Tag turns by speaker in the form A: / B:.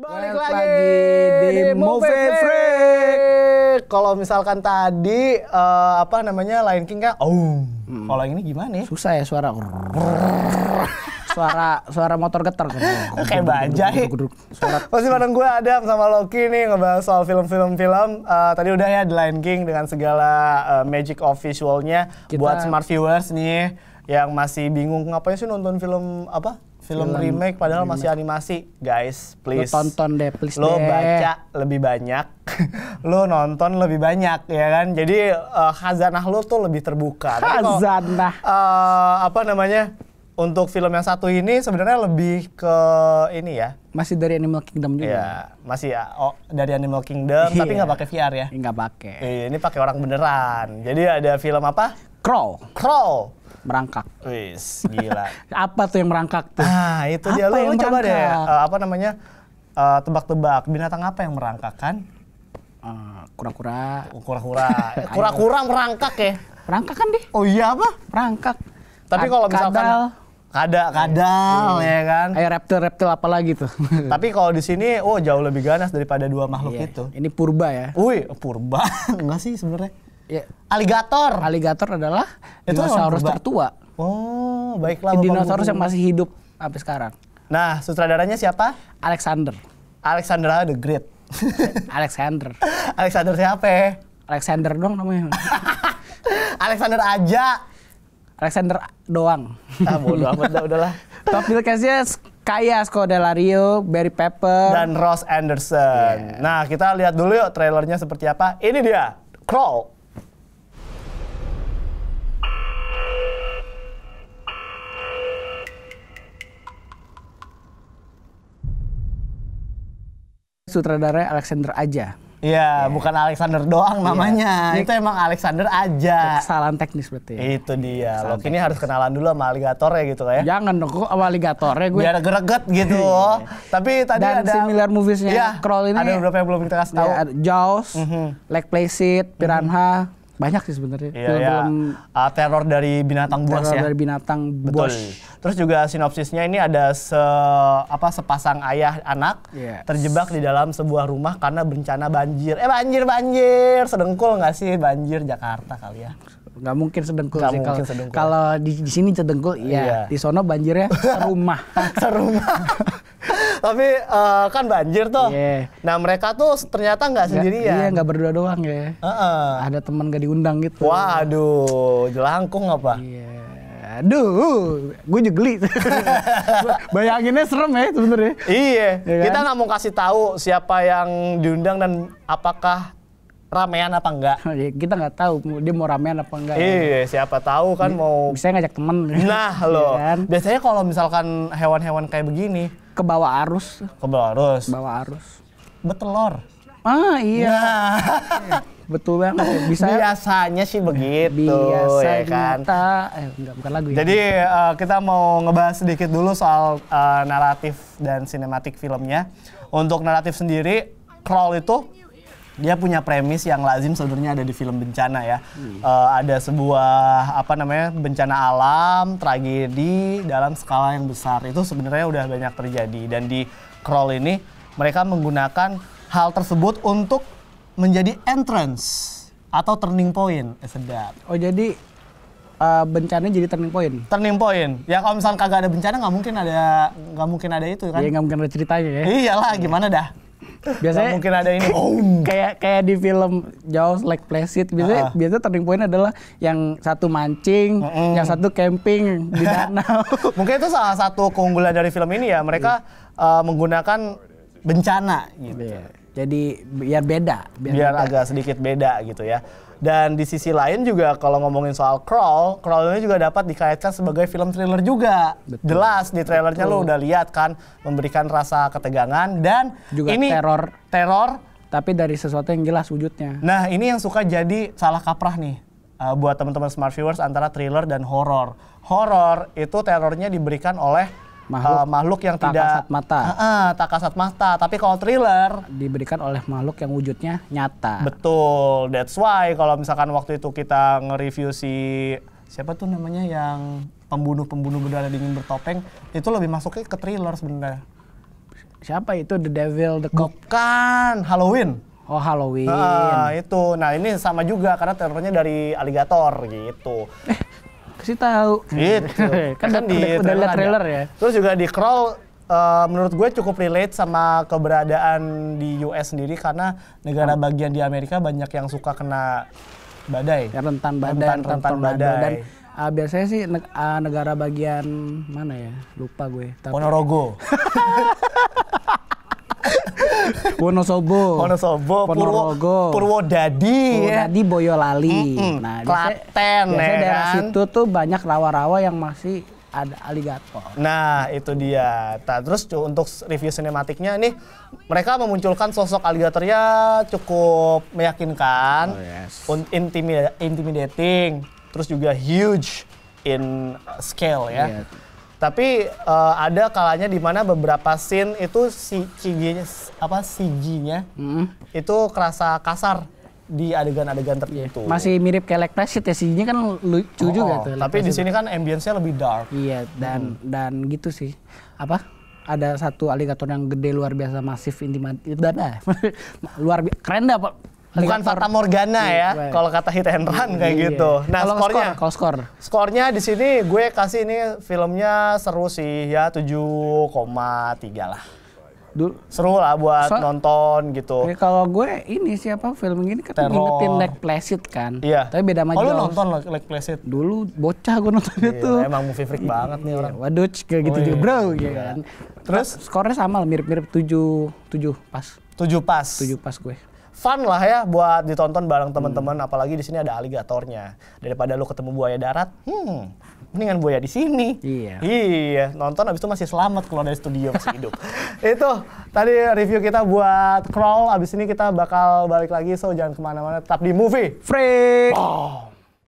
A: Balik lagi, lagi di, di Move Freak. Kalau misalkan tadi uh, apa namanya Lion King kan, oh, hmm. kalau ini gimana? Ya? Susah ya suara. suara suara motor getar kayak bajai. Masih bareng gue ada sama Loki nih ngebahas soal film-film film. Uh, tadi udah ya The Lion King dengan segala uh, magic of visualnya buat smart viewers nih yang masih bingung ngapain sih nonton film apa film, film remake padahal remake. masih animasi guys please lo tonton deh please lo deh. baca lebih banyak lo nonton lebih banyak ya kan jadi uh, khazanah lo tuh lebih terbuka khazanah kalo, uh, eh, apa namanya untuk film yang satu ini sebenarnya lebih ke ini ya. Masih dari Animal Kingdom juga. Iya, masih ya. Oh, dari Animal Kingdom tapi iya. nggak pakai VR ya. Nggak pakai. Iya, ini pakai orang beneran. Jadi ada film apa? Crawl. Crawl merangkak. Wis, gila. apa tuh yang merangkak tuh? Ah, itu apa dia lu, lu coba deh uh, apa namanya? tebak eh, tebak-tebak binatang apa yang merangkak kan? kura eh, kura-kura. Kura-kura. Kura-kura merangkak ya? Merangkak kan deh. Oh iya apa? Merangkak.
B: Tapi kalau misalkan kadal.
A: Kada, kadal hmm. ya kan. Kayak reptil-reptil apa lagi tuh. Tapi kalau di sini oh jauh lebih ganas daripada dua makhluk iya. itu. Ini purba ya. Wih, purba. Enggak sih sebenarnya. ya. Aligator. Aligator adalah itu dinosaurus tertua. Oh, baiklah. Bapak dinosaurus Bapak. yang masih hidup sampai sekarang. Nah, sutradaranya siapa? Alexander. Alexander the Great. Alexander. Alexander siapa? Ya? Alexander dong namanya. Alexander aja. Alexander doang. Ah, bodo amat dah udahlah. Top Pilkasnya kaya Skoda Delario, Barry Pepper dan Ross Anderson. Yeah. Nah, kita lihat dulu yuk trailernya seperti apa. Ini dia, Crawl. Sutradara Alexander Aja. Iya, yeah. bukan Alexander doang iya. namanya. Yeah. Itu emang Alexander aja. Kesalahan teknis berarti. Ya? Itu dia. Kesalahan Lo kini harus kenalan dulu sama aligator ya gitu ya. Jangan dong, kok sama aligator ya gue. Biar greget gitu. Iya. Tapi tadi Dan ada similar moviesnya yeah, Crawl ini. Ada beberapa yang belum kita kasih iya, tahu. Ya, Jaws, mm -hmm. Lake Placid, Piranha, mm -hmm banyak sih sebenarnya iya, film-film Uh, teror dari binatang buas teror ya. dari binatang buas. Terus juga sinopsisnya ini ada se apa sepasang ayah anak yes. terjebak di dalam sebuah rumah karena bencana banjir. Eh banjir banjir, sedengkul nggak sih banjir Jakarta kali ya? nggak mungkin sedengkul gak sih kalau di, di sini sedengkul ya iya. di sono banjirnya serumah serumah tapi uh, kan banjir tuh. Yeah. Nah mereka tuh ternyata nggak sendirian. Iya nggak berdua doang ya. Uh -uh. Ada teman gak diundang gitu. Waduh, jelangkung apa? Yeah. Aduh, gue juga geli. Bayanginnya serem ya sebenernya. Iya. Ya kan? Kita nggak mau kasih tahu siapa yang diundang dan apakah ramean apa enggak? Iya, kita nggak tahu dia mau ramean apa enggak. Iya, siapa tahu kan dia, mau. Bisa ngajak temen. Nah, iya loh. Kan? Biasanya kalau misalkan hewan-hewan kayak begini, ke bawah arus. Ke bawah arus. Ke bawah arus. Betelor. Ah iya. Ya. Betul banget. Bisa biasanya sih begitu biasa ya kan. Kita, eh, enggak, bukan lagu ya. Jadi uh, kita mau ngebahas sedikit dulu soal uh, naratif dan sinematik filmnya. Untuk naratif sendiri, Crawl itu dia punya premis yang lazim sebenarnya ada di film bencana ya. Hmm. Uh, ada sebuah apa namanya bencana alam, tragedi dalam skala yang besar itu sebenarnya udah banyak terjadi dan di crawl ini mereka menggunakan hal tersebut untuk menjadi entrance atau turning point eh, sedap. Oh jadi uh, bencana jadi turning point. Turning point. Ya kalau misalnya kagak ada bencana nggak mungkin ada nggak mungkin ada itu kan. Iya nggak mungkin ada ceritanya ya. Iyalah gimana dah biasanya Gak mungkin ada ini kayak kayak di film jauh like Placid biasanya uh -huh. biasanya turning point adalah yang satu mancing, uh yang satu camping di danau. mungkin itu salah satu keunggulan dari film ini ya, mereka uh, menggunakan bencana gitu. Yeah. Jadi biar beda, biar, biar beda. agak sedikit beda gitu ya. Dan di sisi lain juga kalau ngomongin soal Crawl, Crawl ini juga dapat dikaitkan sebagai film thriller juga. Betul. Jelas di trailernya Betul. lo udah lihat kan memberikan rasa ketegangan dan juga ini teror teror tapi dari sesuatu yang jelas wujudnya. Nah, ini yang suka jadi salah kaprah nih uh, buat teman-teman smart viewers antara thriller dan horror horror itu terornya diberikan oleh makhluk, uh, makhluk yang tak tidak kasat mata. Uh, uh, tak kasat mata. Tapi kalau thriller diberikan oleh makhluk yang wujudnya nyata. Betul. That's why kalau misalkan waktu itu kita nge-review si siapa tuh namanya yang pembunuh-pembunuh berdarah dingin bertopeng itu lebih masuknya ke thriller sebenarnya. Siapa itu The Devil The Cop? Bukan, Halloween. Oh Halloween. Nah, itu. Nah ini sama juga karena terornya dari aligator gitu. Eh sih tahu. Gitu. kan, kan di udah, udah trailer ya. Terus juga di crawl uh, menurut gue cukup relate sama keberadaan di US sendiri karena negara bagian di Amerika banyak yang suka kena badai. Ya, rentan badai, rentan, rentan, rentan badai. Dan uh, biasanya sih ne uh, ah, negara bagian mana ya? Lupa gue. Ponorogo. Wonosobo, Wonosobo, Purwodadi, ya. Purwodadi, Boyolali. Mm -mm. Nah, Klaten, biasanya, biasanya daerah kan? situ tuh banyak rawa-rawa yang masih ada aligator. Nah, itu dia. Nah, terus untuk review sinematiknya nih mereka memunculkan sosok aligatornya cukup meyakinkan, oh, yes. intimidating, terus juga huge in scale ya. Yeah. Tapi uh, ada kalanya di mana beberapa scene itu si CG apa CG-nya hmm. itu kerasa kasar di adegan-adegan iya. tertentu. Masih mirip kayak Lake Placid ya, CG-nya kan lucu oh, juga oh. tuh. Tapi di sini kan ambience-nya lebih dark. Iya, dan hmm. dan gitu sih. Apa? Ada satu aligator yang gede luar biasa masif dan luar Keren dah, Pak bukan Fata Morgana iya, ya, iya. kalau kata hit and run kayak iya. gitu. Nah, kalo skornya, kalau skor. Skornya di sini gue kasih ini filmnya seru sih ya 7,3 lah. Dulu. Seru lah buat so, nonton gitu. Ya kalau gue ini siapa film ini kan ngingetin Lake Placid kan. Iya. Tapi beda sama Oh lu nonton Lake Placid? Dulu bocah gue nonton iya, itu. Emang movie freak banget nih orang. Waduh, kayak gitu oh, juga bro gitu kan. Terus nah, skornya sama mirip-mirip 7 7 pas. Tujuh pas. Tujuh pas gue fun lah ya buat ditonton bareng teman-teman hmm. apalagi di sini ada aligatornya daripada lu ketemu buaya darat hmm mendingan buaya di sini iya iya nonton abis itu masih selamat keluar dari studio masih hidup itu tadi review kita buat crawl abis ini kita bakal balik lagi so jangan kemana-mana tetap di movie free oh.